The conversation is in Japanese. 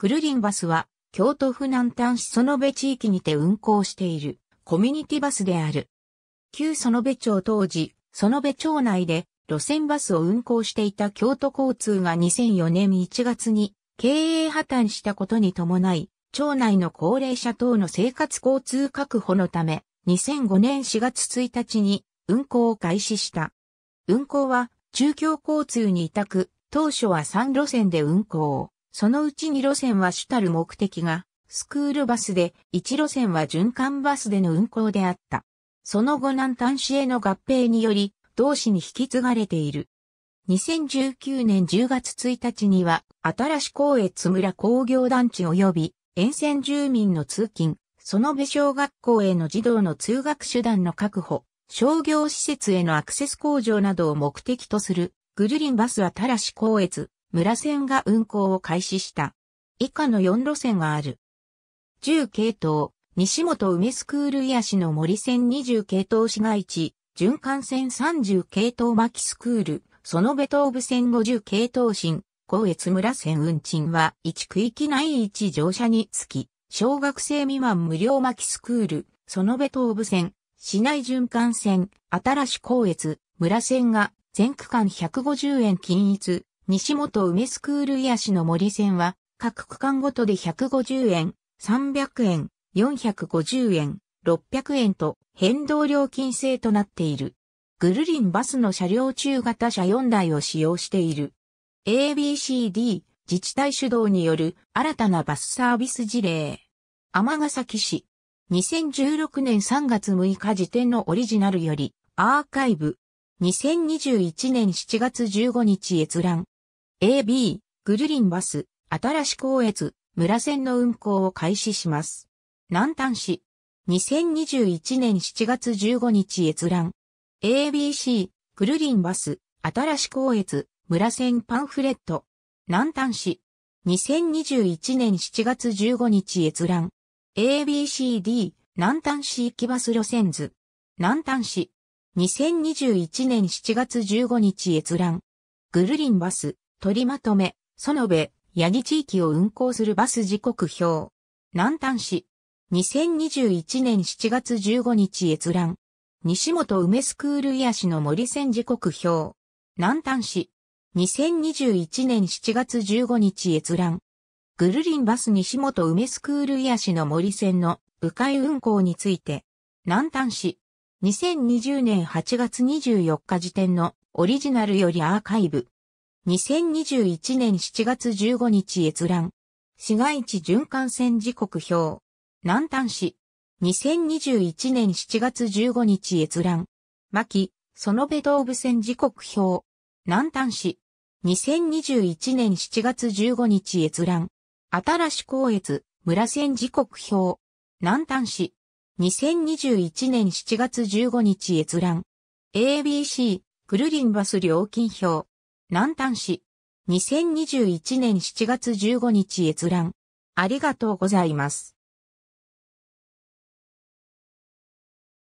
クルリンバスは、京都府南端市園部地域にて運行している、コミュニティバスである。旧園部町当時、園部町内で、路線バスを運行していた京都交通が2004年1月に、経営破綻したことに伴い、町内の高齢者等の生活交通確保のため、2005年4月1日に運行を開始した。運行は中京交通に委託、当初は3路線で運行。そのうち2路線は主たる目的が、スクールバスで、1路線は循環バスでの運行であった。その後南端市への合併により、同市に引き継がれている。2019年10月1日には、新し公越村工業団地及び、沿線住民の通勤、その部小学校への児童の通学手段の確保、商業施設へのアクセス向上などを目的とする、ぐるりんバス新し公越、村線が運行を開始した。以下の4路線がある。10系統、西本梅スクール癒しの森線20系統市街地、循環線30系統牧スクール、そのベトーブ線50系統新、高越村線運賃は1区域内1乗車につき、小学生未満無料巻スクール、そのベトーブ線、市内循環線、新し高越、村線が全区間150円均一、西本梅スクール癒しの森線は、各区間ごとで150円、300円、450円、600円と変動料金制となっている。グルリンバスの車両中型車4台を使用している。ABCD 自治体主導による新たなバスサービス事例。尼崎市。2016年3月6日時点のオリジナルよりアーカイブ。2021年7月15日閲覧。AB、グルリンバス、新し高越、村線の運行を開始します。南端市、2021年7月15日閲覧。ABC、グルリンバス、新し高越、村線パンフレット。南端市、2021年7月15日閲覧。ABCD、南端市行きバス路線図。南端市、2021年7月15日閲覧。グルリンバス、取りまとめ、園部、八木地域を運行するバス時刻表。南丹市。2021年7月15日閲覧。西本梅スクール癒しの森線時刻表。南丹市。2021年7月15日閲覧。ぐるりんバス西本梅スクール癒しの森線の迂回運行について。南丹市。2020年8月24日時点のオリジナルよりアーカイブ。2021年7月15日閲覧。市街地循環線時刻表。南丹市。2021年7月15日閲覧。牧、園部動物線時刻表。南丹市。2021年7月15日閲覧。新し公越、村線時刻表。南丹市。2021年7月15日閲覧。ABC、くるりんバス料金表。南丹市。2021年7月15日閲覧。ありがとうございます。